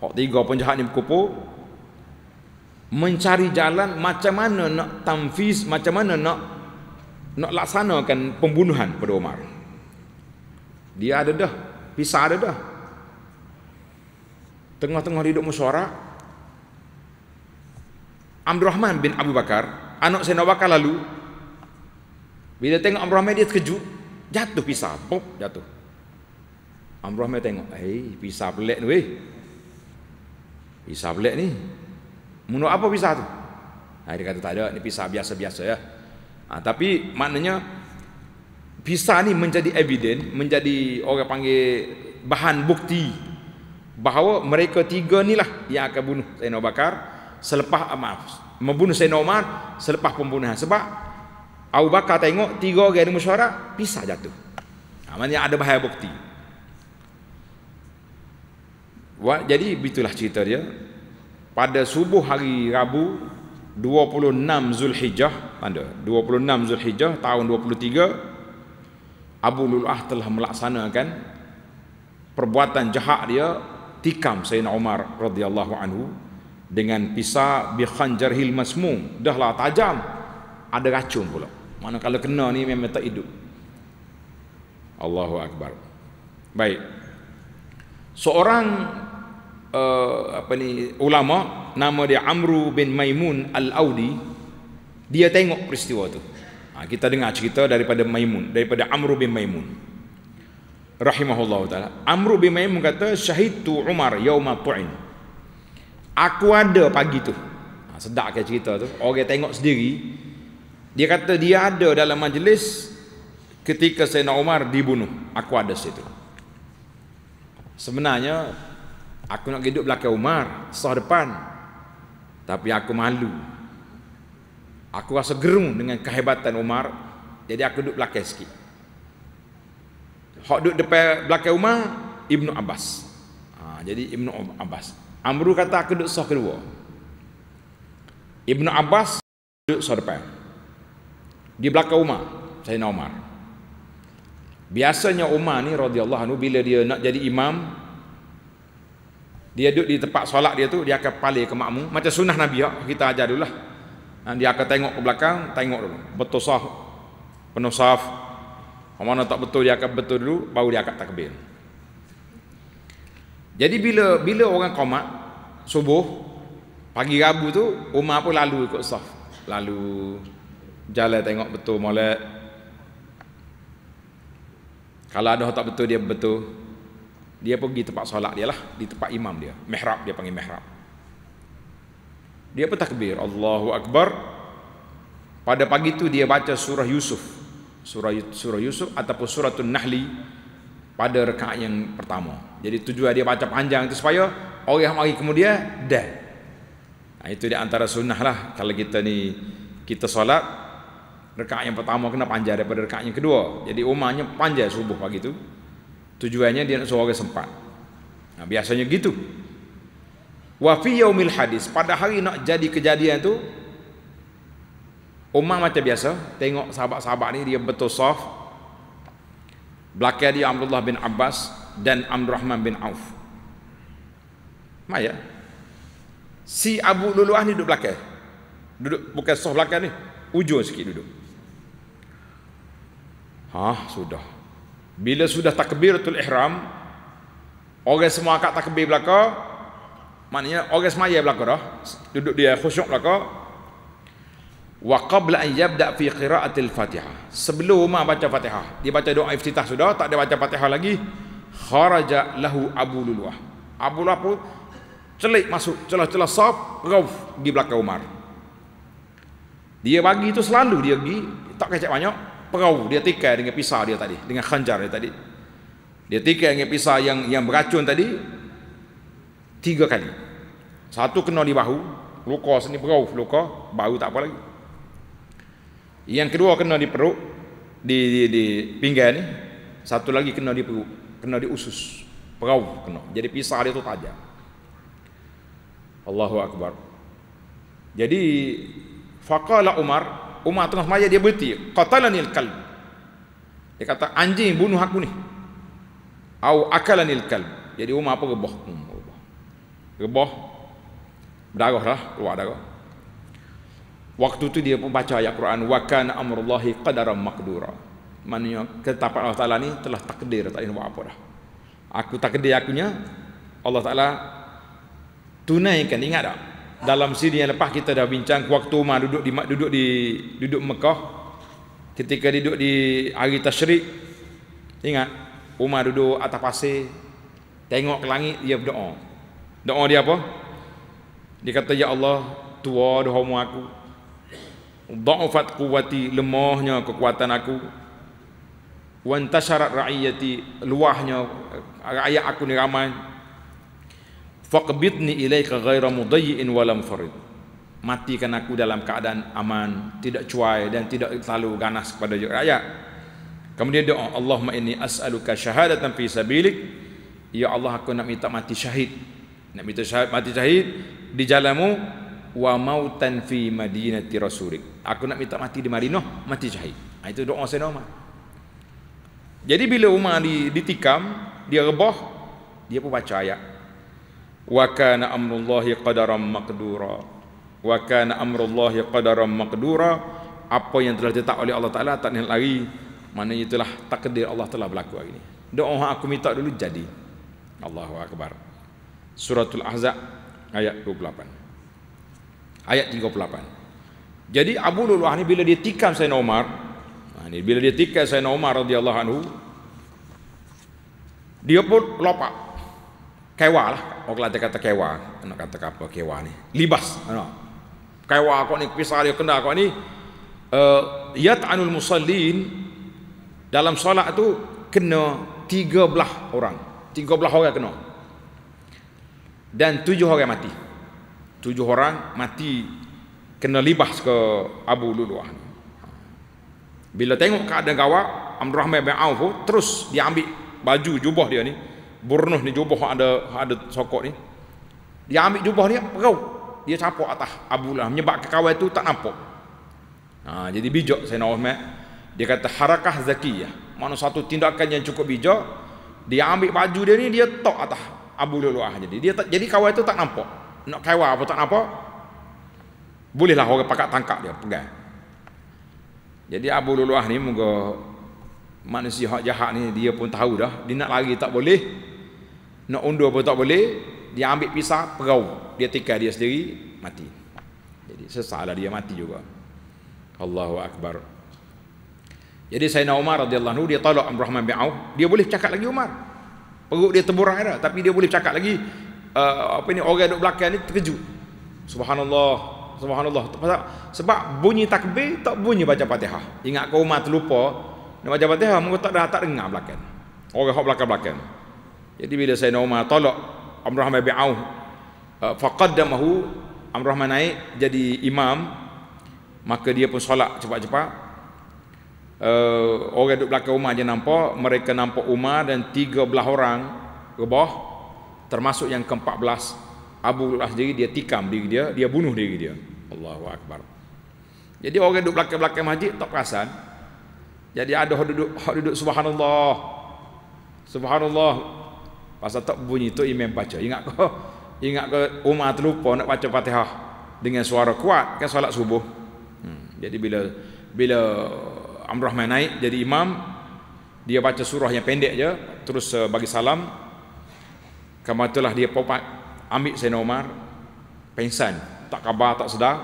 Hak tiga penjahat ni berkumpul mencari jalan macam mana nak tamfiz, macam mana nak nak laksanakan pembunuhan pada Umar. Dia ada dah, pisah ada dah. Tengah-tengah hidup mesyuarat, Abdul Rahman bin Abu Bakar, anak Sayyidina Bakar lalu, bila tengok Abdul Rahman dia terkejut, jatuh pisah, pop, jatuh. Abdul Rahman tengok, eh, hey, pisah pelik ni weh. Pisah pelik ni, Menurut apa pisah tu? Ha, dia kata tak ada, ni pisah biasa-biasa ya. Ha, tapi maknanya pisah ni menjadi evident, menjadi orang panggil bahan bukti bahawa mereka tiga ni lah yang akan bunuh Sayyidina Abu Bakar selepas ah, maaf, membunuh Sayyidina Umar selepas pembunuhan sebab Abu Bakar tengok tiga orang di musyarak pisah jatuh. Ha, maknanya ada bahaya bukti. Wah, jadi itulah cerita dia pada subuh hari Rabu 26 Zulhijjah tanda 26 Zulhijjah tahun 23 Abu Lulah telah melaksanakan perbuatan jahat dia tikam Sayyidina Umar radhiyallahu anhu dengan pisau bi khanjar hil masmum dahlah tajam ada racun pula mana kalau kena ni memang tak hidup Allahu akbar baik seorang uh, apa ni ulama nama dia Amru bin Maimun Al-Audi dia tengok peristiwa tu. Ha, kita dengar cerita daripada Maimun, daripada Amru bin Maimun. Rahimahullah taala. Amru bin Maimun kata syahidtu Umar yauma tu'in. Aku ada pagi tu. Ha, sedak ke cerita tu. Orang tengok sendiri. Dia kata dia ada dalam majlis ketika Sayyidina Umar dibunuh. Aku ada situ. Sebenarnya Aku nak duduk belakang Umar, sah depan. Tapi aku malu. Aku rasa gerung dengan kehebatan Umar. Jadi aku duduk belakang sikit. Hak duduk depan belakang Umar, Ibnu Abbas. Ha, jadi Ibnu Abbas. Amru kata aku duduk sah kedua. Ibnu Abbas duduk sah depan. Di belakang Umar, Sayyidina Umar. Biasanya Umar ni radhiyallahu anhu bila dia nak jadi imam, dia duduk di tempat solat dia tu dia akan paling ke makmum macam sunnah nabi ya kita ajar dulu lah. Ha, dia akan tengok ke belakang tengok dulu betul sah penuh saf mana tak betul dia akan betul dulu baru dia akan takbir jadi bila bila orang qomat subuh pagi rabu tu Umar pun lalu ikut sah, lalu jalan tengok betul molek kalau ada tak betul dia betul dia pergi tempat solat dia lah di tempat imam dia mehrab dia panggil mehrab dia pun takbir Allahu Akbar pada pagi tu dia baca surah Yusuf surah surah Yusuf ataupun surah Nahli pada rekaat yang pertama jadi tujuan dia baca panjang tu supaya orang yang mari kemudian dah nah, ha, itu dia antara sunnah lah kalau kita ni kita solat rekaat yang pertama kena panjang daripada rekaat yang kedua jadi umahnya panjang subuh pagi tu Tujuannya dia nak suruh orang sempat. Nah, biasanya gitu. Wa fi yaumil hadis, pada hari nak jadi kejadian tu Umar macam biasa tengok sahabat-sahabat ni dia betul soft. Belakang dia Abdullah bin Abbas dan Amr Rahman bin Auf. Maya. Si Abu Luluah ni duduk belakang. Duduk bukan soft belakang ni, ujung sikit duduk. Ha, sudah. Bila sudah takbiratul ihram, orang semua angkat takbir belaka, maknanya orang semaya belaka dah, duduk dia khusyuk belaka. Wa qabla an yabda fi qiraatil Fatihah. Sebelum baca Fatihah, dia baca doa iftitah sudah, tak ada baca Fatihah lagi. Kharaja lahu Abu Luluah. Abu Luluah pun celik masuk celah-celah saf, rauf di belakang Umar. Dia bagi itu selalu dia pergi, tak kecek banyak, perahu dia tikai dengan pisau dia tadi dengan khanjar dia tadi dia tikai dengan pisau yang yang beracun tadi tiga kali satu kena di bahu luka sini perahu luka bahu tak apa lagi yang kedua kena di perut di di, di pinggan ni satu lagi kena di perut kena di usus perahu kena jadi pisau dia tu tajam Allahu akbar jadi faqala umar Umar tengah semaya dia berhenti qatalanil kalb dia kata anjing bunuh aku ni au akalanil kalb jadi Umar apa rebah hmm, rebah rebah berdarah lah luar darah waktu tu dia pun baca ayat Quran wa kana amrullahi qadaran maqdura maknanya ketetapan Allah Ta'ala ni telah takdir tak boleh buat apa dah aku takdir akunya Allah Ta'ala tunaikan ingat tak dalam sini yang lepas kita dah bincang waktu Umar duduk di duduk di duduk Mekah ketika duduk di hari tasyrik ingat Umar duduk atas pasir tengok ke langit dia berdoa doa dia apa dia kata ya Allah tua dah umur aku dha'fat quwwati lemahnya kekuatan aku wa intasharat ra'iyati luahnya rakyat aku ni ramai faqbitni ilaika ghaira mudayyin wa lam farid matikan aku dalam keadaan aman tidak cuai dan tidak terlalu ganas kepada rakyat kemudian doa Allah Allahumma ini as'aluka shahadatan fi sabilik ya Allah aku nak minta mati syahid nak minta syahid, mati syahid di jalanmu wa mautan fi madinati rasulik aku nak minta mati di Madinah mati syahid ha, itu doa saya Umar jadi bila Umar ditikam dia rebah dia pun baca ayat wa kana amrullahi qadaram maqdura wa kana amrullahi qadaram maqdura apa yang telah ditetap oleh Allah Taala tak nak lari maknanya itulah takdir Allah telah berlaku hari ini doa aku minta dulu jadi Allahu akbar suratul ahzab ayat 28 ayat 38 jadi Abu Lulwah ni bila dia tikam Sayyidina Umar ha, ni bila dia tikam Sayyidina Umar radhiyallahu anhu dia pun lopak kewa lah. Orang kelata kata kewa. Nak kata apa kewa ni? Libas. Ano? Kewa kau ni, pisah dia kena kau ni. Uh, Yat'anul musallin dalam solat tu kena tiga belah orang. Tiga belah orang kena. Dan tujuh orang mati. Tujuh orang mati kena libas ke Abu Luluah. Bila tengok keadaan gawak, Amr Rahman bin Auf terus diambil baju jubah dia ni burnuh ni jubah ada ada sokok ni. Dia ambil jubah dia, perau. Dia capuk atas Abu Lahab menyebab kekawai itu tak nampak. Ha, jadi bijak saya nak Dia kata harakah zakiyah. Mana satu tindakan yang cukup bijak, dia ambil baju dia ni dia tok atas Abu Lahab jadi dia tak, jadi kawai itu tak nampak. Nak kawai apa tak nampak? Bolehlah orang pakat tangkap dia pegang. Jadi Abu Lulu'ah ni moga manusia hak jahat ni dia pun tahu dah dia nak lari tak boleh nak undur pun tak boleh dia ambil pisau perau dia tikar dia sendiri mati jadi sesalah dia mati juga Allahu akbar jadi Sayyidina Umar radhiyallahu anhu dia tolak Amr Rahman bin Auf dia boleh cakap lagi Umar perut dia terburai dah tapi dia boleh cakap lagi uh, apa ni orang duduk belakang ni terkejut subhanallah subhanallah sebab bunyi takbir tak bunyi baca Fatihah ingat kau Umar terlupa nak baca Fatihah mengutak dah tak dengar belakang orang hok belakang-belakang jadi bila saya Umar tolak Amr Rahman bin Auf, uh, faqaddamahu Amr Rahman naik jadi imam, maka dia pun solat cepat-cepat. Uh, orang duduk belakang Umar je nampak, mereka nampak Umar dan tiga belah orang rebah termasuk yang ke-14 Abu Lu'as diri dia tikam diri dia, dia bunuh diri dia. Allahu Akbar. Jadi orang duduk belakang-belakang masjid tak perasan. Jadi ada orang duduk, orang duduk subhanallah. Subhanallah, Pasal tak bunyi tu imam baca. Ingat ko, Ingat ke Umar terlupa nak baca Fatihah dengan suara kuat kan solat subuh. Hmm. Jadi bila bila Amrah Rahman naik jadi imam dia baca surah yang pendek je terus uh, bagi salam kamu itulah dia popat ambil Sayyidina Umar pensan tak khabar tak sedar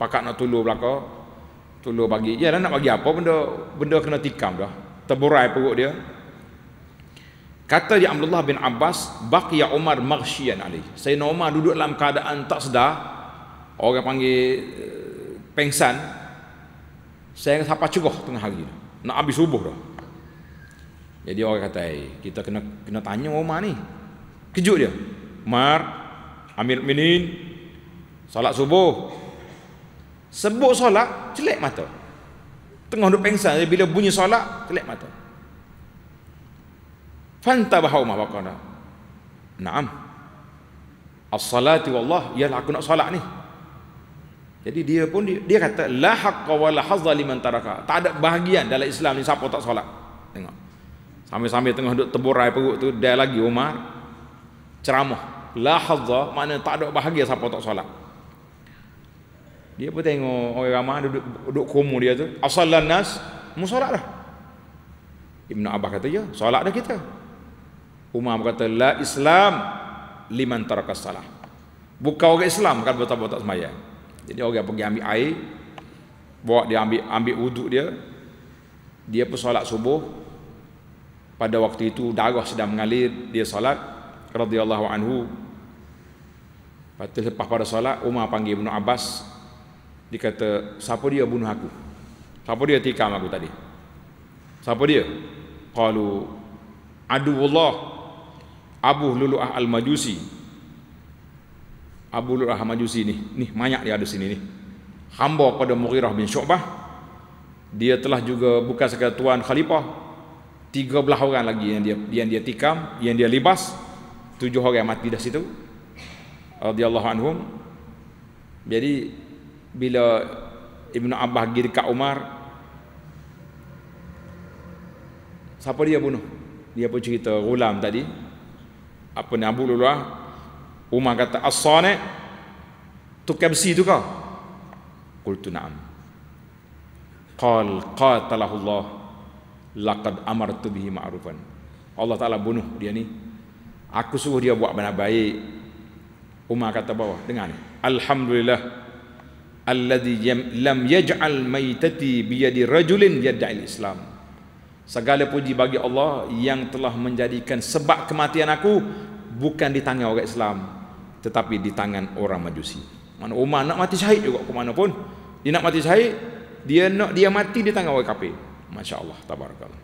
pakak nak tulur belaka tulur bagi dia nak bagi apa benda benda kena tikam dah terburai perut dia Kata dia Abdullah bin Abbas, baqiya Umar maghsyian alaih. Sayyidina Umar duduk dalam keadaan tak sedar. Orang panggil uh, pengsan. Saya kata apa cukup tengah hari. Nak habis subuh dah. Jadi orang kata, hey, kita kena kena tanya Umar ni. Kejut dia. Umar, Amir Minin, salat subuh. Sebut salat, celik mata. Tengah duduk pengsan, bila bunyi salat, celik mata. Fantabahau ma baqana. Naam. As-salati wallah, ya aku nak solat ni. Jadi dia pun dia, dia kata la haqqa wa la hazza liman taraka. Tak ada bahagian dalam Islam ni siapa tak solat. Tengok. Sambil-sambil tengah duduk teburai perut tu dia lagi Umar ceramah. La hazza makna tak ada bahagian siapa tak solat. Dia pun tengok orang ramai duduk duduk komo dia tu. Asallan nas musolat dah. Ibnu Abbas kata ya, solat dah kita. Umar berkata la Islam liman taraka salah. Bukan orang Islam kan bertambah tak semayang. Jadi orang yang pergi ambil air bawa dia ambil ambil wuduk dia dia pun solat subuh pada waktu itu darah sedang mengalir dia solat radhiyallahu anhu Lepas lepas pada solat Umar panggil Ibnu Abbas dia kata siapa dia bunuh aku? Siapa dia tikam aku tadi? Siapa dia? Qalu Allah Abu Lulu'ah Al-Majusi Abu Lulu'ah Al-Majusi ni ni banyak dia ada sini ni hamba pada Mughirah bin Syu'bah dia telah juga bukan sekadar tuan khalifah 13 orang lagi yang dia yang dia tikam yang dia libas 7 orang mati dah situ radhiyallahu anhum jadi bila Ibnu Abbas pergi dekat Umar siapa dia bunuh dia pun cerita gulam tadi apa ni Abu Lulah Umar kata as-sane tu kebsi tu ke qultu na'am qal qatalahu Allah laqad amartu bihi ma'rufan Allah Ta'ala bunuh dia ni aku suruh dia buat benda baik Umar kata bawah dengar ni Alhamdulillah alladhi lam yaj'al maitati biyadi rajulin yad'i al-islam Segala puji bagi Allah yang telah menjadikan sebab kematian aku bukan di tangan orang Islam tetapi di tangan orang Majusi. Mana Umar nak mati syahid juga ke mana pun. Dia nak mati syahid, dia nak dia mati di tangan orang kafir. Masya-Allah tabarakallah.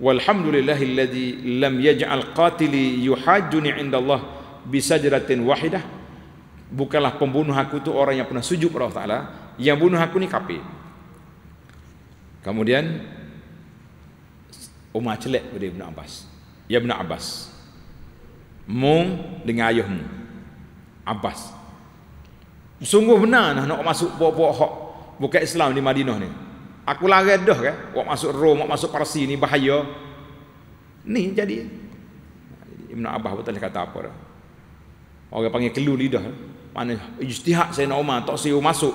Walhamdulillahilladzi lam yaj'al qatili yuhajjuni 'inda Allah bi sajdatin wahidah. Bukanlah pembunuh aku tu orang yang pernah sujud kepada Allah Taala, yang bunuh aku ni kafir. Kemudian Umar celak pada Ibn Abbas Ya Ibn Abbas Mu dengan ayahmu Abbas Sungguh benar nak nak masuk buah-buah hak Bukan Islam di Madinah ni Aku lari dah ke? Kan, buat masuk Rom, buat masuk Parsi ni bahaya Ni jadi Ibn Abbas betul kata apa dah Orang panggil kelu lidah Mana ijtihad saya nak Umar Tak siu masuk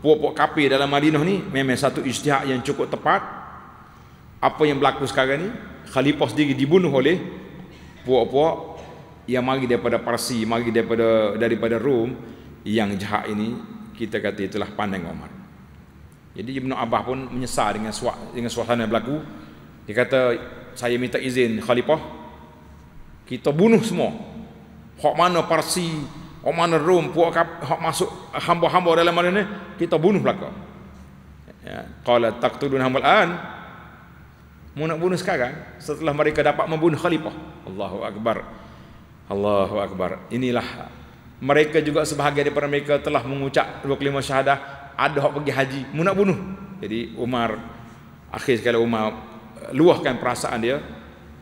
Puak-puak kapi dalam Madinah ni Memang satu ijtihad yang cukup tepat apa yang berlaku sekarang ni khalifah sendiri dibunuh oleh puak-puak yang mari daripada Parsi mari daripada daripada Rom yang jahat ini kita kata itulah pandang Omar. jadi Ibnu Abah pun menyesal dengan suak dengan suasana yang berlaku dia kata saya minta izin khalifah kita bunuh semua hak mana Parsi hak mana Rom puak hak masuk hamba-hamba dalam mana ni kita bunuh belaka ya qala taqtuluna hamal an Mau nak bunuh sekarang setelah mereka dapat membunuh khalifah. Allahu akbar. Allahu akbar. Inilah mereka juga sebahagian daripada mereka telah mengucap 25 syahadah ada hak pergi haji mau nak bunuh. Jadi Umar akhir sekali Umar eh, luahkan perasaan dia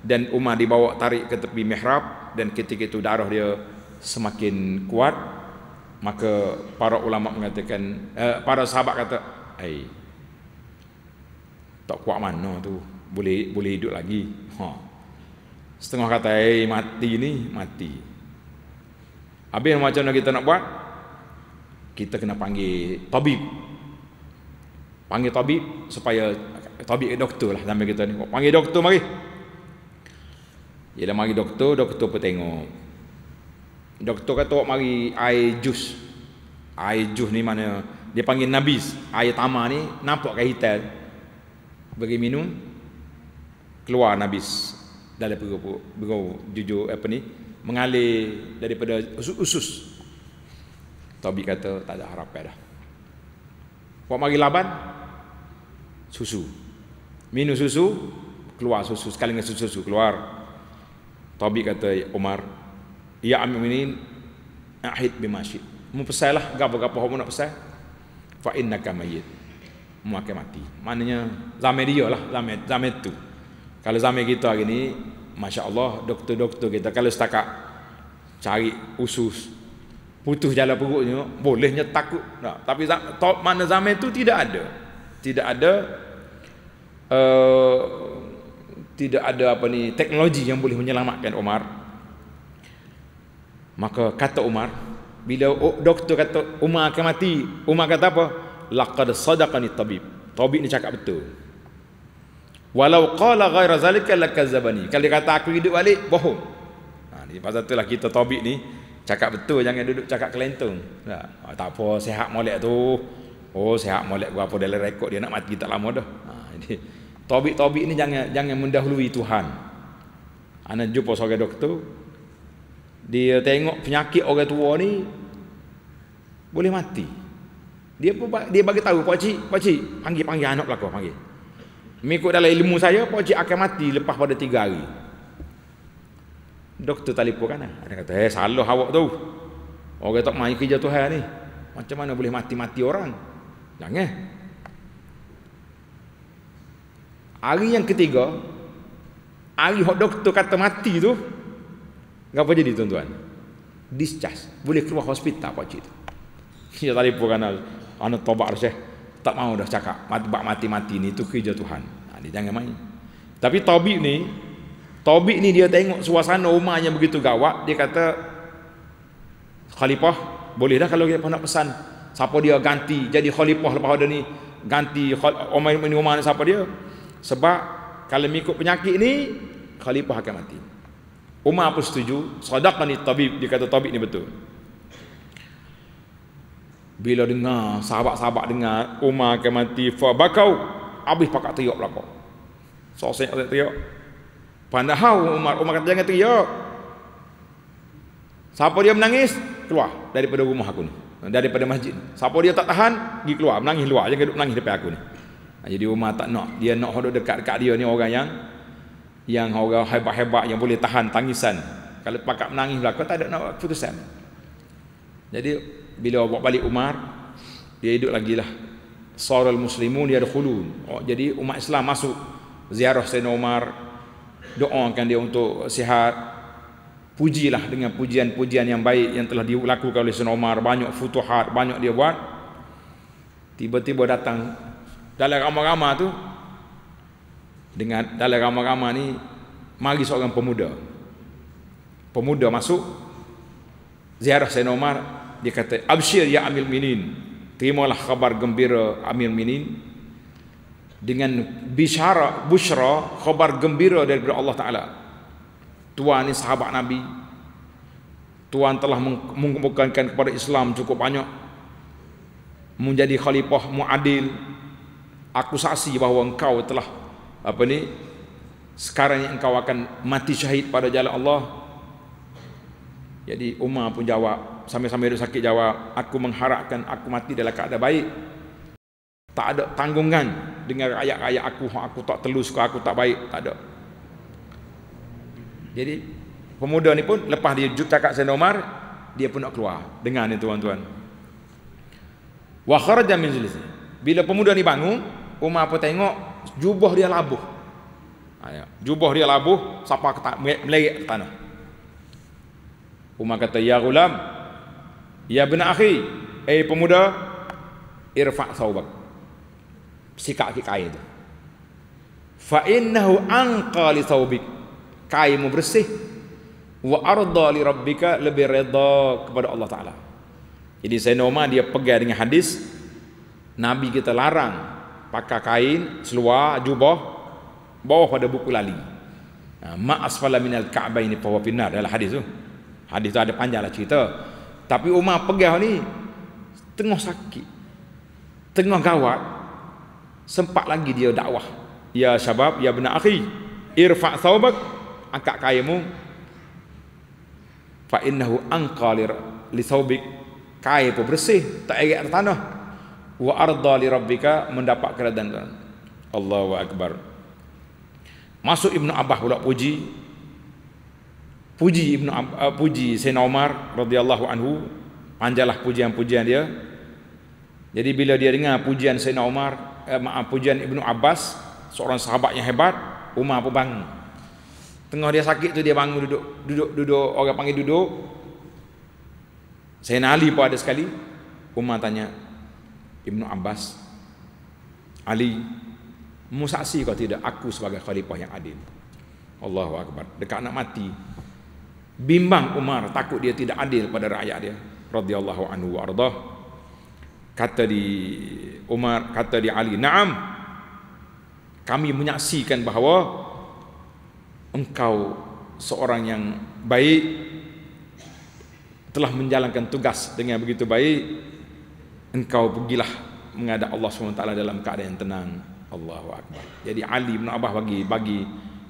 dan Umar dibawa tarik ke tepi mihrab dan ketika itu darah dia semakin kuat maka para ulama mengatakan eh, para sahabat kata ai tak kuat mana tu boleh boleh hidup lagi. Ha. Setengah kata eh mati ni mati. Habis macam mana kita nak buat? Kita kena panggil tabib. Panggil tabib supaya tabib ke doktor lah sampai kita ni. Panggil doktor mari. Yalah mari doktor, doktor pun tengok. Doktor kata awak mari air jus. Air jus ni mana dia panggil nabis. Air tamar ni nampak kahitan. Bagi minum, keluar nabis dari perut jujur apa ni mengalir daripada usus, usus. Tobi kata tak ada harapan dah. Buat mari laban susu. Minum susu keluar susu sekali dengan susu-susu keluar. Tobi kata Umar ya aminin ya ahid bimasyi. Mu pesailah gapo-gapo hok nak pesai. Fa innaka mayyit. Mu akan mati. Maknanya zamediyalah zamet zamet tu. Kalau zaman kita hari ni, Masya Allah, doktor-doktor kita kalau setakat cari usus, putus jalan perutnya, bolehnya takut. Nah, tapi top mana zaman itu tidak ada. Tidak ada uh, tidak ada apa ni teknologi yang boleh menyelamatkan Omar. Maka kata Omar, bila doktor kata Umar akan mati, Umar kata apa? Laqad sadaqani tabib. Tabib ni cakap betul. Walau qala ghaira zalika lakazzabani. Kalau dia kata aku hidup balik, bohong. Ha ni pasal itulah kita tobik ni, cakap betul jangan duduk cakap kelentong. Tak. Ha, ah, tak apa, sehat molek tu. Oh, sehat molek gua apa dalam rekod dia nak mati tak lama dah. Ha ini tobik-tobik ni jangan jangan mendahului Tuhan. Ana jumpa seorang doktor. Dia tengok penyakit orang tua ni boleh mati. Dia pun dia bagi tahu pak cik, pak cik, panggil panggil anak belakang panggil. Mengikut dalam ilmu saya, pakcik akan mati lepas pada tiga hari. Doktor telefon kan. Ada lah. kata, eh salah awak tu. Orang tak main kerja tu Tuhan ni. Macam mana boleh mati-mati orang? Jangan. Eh. Hari yang ketiga, hari yang doktor kata mati tu, apa jadi tuan-tuan? Discharge. Boleh keluar hospital pakcik tu. Dia telefon kan. Lah. Anak tobak rasyah tak mau dah cakap mati mati mati ni itu kerja Tuhan ha, dia jangan main tapi Tobik ni Tobik ni dia tengok suasana rumah yang begitu gawat dia kata khalifah boleh dah kalau kita nak pesan siapa dia ganti jadi khalifah lepas ada ni ganti Umar ini rumah ni siapa dia sebab kalau mengikut penyakit ni khalifah akan mati Umar pun setuju sadaqani tabib dia kata tabib ni betul bila dengar sahabat-sahabat dengar Umar akan mati fa bakau habis pakak teriak belaka. Sosek tak teriak. Padahal Umar Umar kata jangan teriak. Siapa dia menangis? Keluar daripada rumah aku ni. Daripada masjid. Siapa dia tak tahan? Pergi keluar. Menangis luar. Jangan duduk menangis depan aku ni. Ha, jadi Umar tak nak. Dia nak duduk dekat-dekat dia ni orang yang yang orang hebat-hebat yang boleh tahan tangisan. Kalau pakak menangis belakang tak ada nak putusan. Jadi bila bawa balik Umar dia hidup lagi lah Saral Muslimun yadkhulun oh, jadi umat Islam masuk ziarah Sayyidina Umar doakan dia untuk sihat pujilah dengan pujian-pujian yang baik yang telah dilakukan oleh Sayyidina Umar banyak futuhat banyak dia buat tiba-tiba datang dalam ramai-ramai tu dengan dalam ramai-ramai ni mari seorang pemuda pemuda masuk ziarah Sayyidina Umar dia kata absyir ya Amir minin terimalah khabar gembira Amir minin dengan bisyara bushra khabar gembira daripada Allah taala tuan ini sahabat nabi Tuhan telah mengumumkankan kepada Islam cukup banyak menjadi khalifah muadil aku saksi bahawa engkau telah apa ni sekarang ini engkau akan mati syahid pada jalan Allah jadi Umar pun jawab, sambil-sambil dia sakit jawab, aku mengharapkan aku mati dalam keadaan baik. Tak ada tanggungan dengan rakyat-rakyat aku, aku tak telus ke aku tak baik, tak ada. Jadi pemuda ni pun lepas dia jumpa kakak Sayyidina Umar, dia pun nak keluar. Dengar ni tuan-tuan. Wa kharaja Bila pemuda ni bangun, Umar pun tengok jubah dia labuh. Ayah, ha, jubah dia labuh, sampai melirik ke tanah. Umar kata, Ya gulam, Ya bin akhi, Eh pemuda, Irfa' saubak Sikap kaki kain itu. Fa innahu anqa li thawbik. Kainmu bersih. Wa arda li rabbika lebih reda kepada Allah Ta'ala. Jadi saya Umar dia pegang dengan hadis, Nabi kita larang pakai kain, seluar, jubah, bawah pada buku lali. Ha, Ma asfala minal ka'bah ini pahwa finar dalam hadis tu. Hadis tu ada panjang lah cerita. Tapi Umar pegang ni, tengah sakit. Tengah gawat, sempat lagi dia dakwah. Ya syabab, ya benar akhi. Irfa' thawbak, angkat kainmu. Fa'innahu angka li, li thawbik. Kain pun bersih, tak erik tanah. Wa arda li rabbika, mendapat keredan. Allahu Akbar. Masuk Ibnu Abah pula puji, puji Ibnu uh, puji Sayyidina Umar radhiyallahu anhu panjalah pujian-pujian dia. Jadi bila dia dengar pujian Sayyidina Umar, eh, maaf pujian Ibnu Abbas, seorang sahabat yang hebat, Umar pun bangun. Tengah dia sakit tu dia bangun duduk, duduk duduk orang panggil duduk. Sayyidina Ali pun ada sekali Umar tanya Ibnu Abbas, Ali, mu saksi kau tidak aku sebagai khalifah yang adil. Allahu akbar. Dekat nak mati, bimbang Umar takut dia tidak adil pada rakyat dia radhiyallahu anhu warda kata di Umar kata di Ali na'am kami menyaksikan bahawa engkau seorang yang baik telah menjalankan tugas dengan begitu baik engkau pergilah menghadap Allah SWT dalam keadaan yang tenang Allahu Akbar jadi Ali bin Abah bagi bagi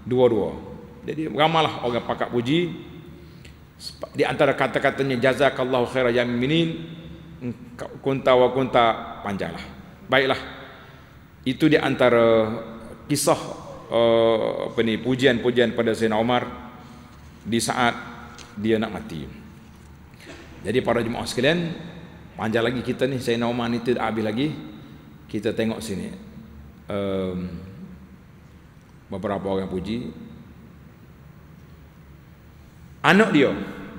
dua-dua jadi ramalah orang pakat puji di antara kata-katanya jazakallahu khaira yaminin kunta wa kunta panjalah baiklah itu di antara kisah uh, apa ni pujian-pujian pada Sayyidina Omar di saat dia nak mati jadi para jemaah sekalian panjang lagi kita ni Sayyidina Omar ni tidak habis lagi kita tengok sini um, beberapa orang puji anak dia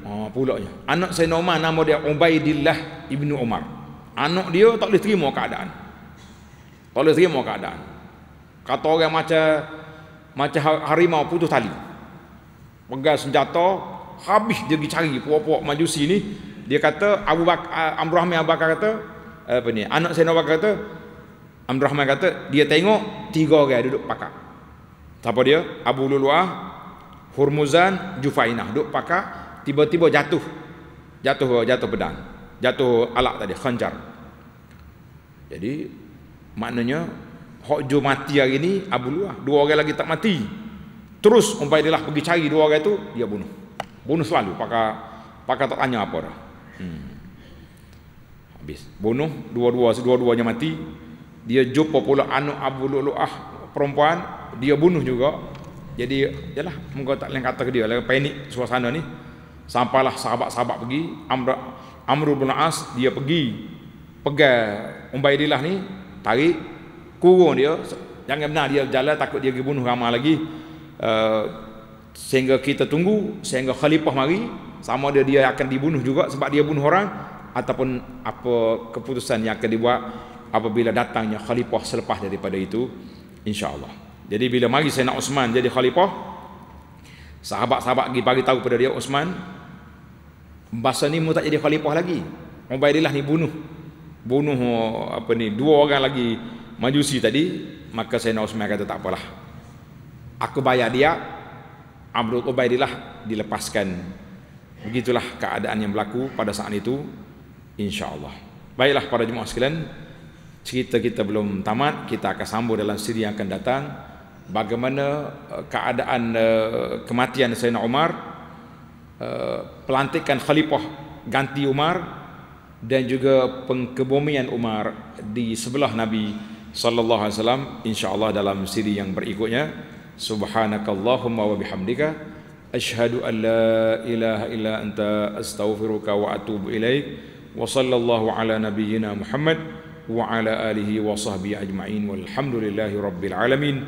ah oh, pulaknya anak saya Norman nama dia Ubaidillah ibnu Umar anak dia tak boleh terima keadaan tak boleh terima keadaan kata orang macam macam harimau putus tali pegang senjata habis dia pergi cari puak-puak majusi ni dia kata Abu Bakar Amr Rahman Abu Bakar kata apa ni anak saya Nawab kata Amr Rahman kata dia tengok tiga orang duduk pakak siapa dia Abu Luluah Hormuzan Jufainah duk pakar tiba-tiba jatuh jatuh jatuh pedang jatuh alat tadi khanjar jadi maknanya hak jo mati hari ni Abu Luah dua orang lagi tak mati terus umpai dia lah pergi cari dua orang tu dia bunuh bunuh selalu pakar pakar tak tanya apa dah hmm. habis bunuh dua-dua dua-duanya mati dia jumpa pula anak Abu Luah perempuan dia bunuh juga jadi jelah moga tak lain kata ke dia Lepas panik suasana ni. Sampailah sahabat-sahabat pergi Amr Amr bin As dia pergi pegal Umbaidillah ni tarik kurung dia jangan benar dia jalan takut dia dibunuh ramai lagi uh, sehingga kita tunggu sehingga khalifah mari sama dia dia akan dibunuh juga sebab dia bunuh orang ataupun apa keputusan yang akan dibuat apabila datangnya khalifah selepas daripada itu insyaallah jadi bila mari saya nak Osman jadi khalifah, sahabat-sahabat pergi bagi tahu pada dia Osman, bahasa ni mu tak jadi khalifah lagi. Ubaidillah ni bunuh. Bunuh apa ni dua orang lagi Majusi tadi, maka saya nak Osman kata tak apalah. Aku bayar dia. Abdul Ubaidillah dilepaskan. Begitulah keadaan yang berlaku pada saat itu insya-Allah. Baiklah para jemaah sekalian, cerita kita belum tamat, kita akan sambung dalam siri yang akan datang bagaimana eh, keadaan eh, kematian Sayyidina Umar eh, pelantikan khalifah ganti Umar dan juga pengkebumian Umar di sebelah Nabi sallallahu alaihi wasallam insyaallah dalam siri yang berikutnya subhanakallahumma wa bihamdika ashhadu an la ilaha illa anta astaghfiruka wa atubu ilaik wa sallallahu ala nabiyyina muhammad wa ala alihi wa sahbihi ajma'in walhamdulillahi rabbil alamin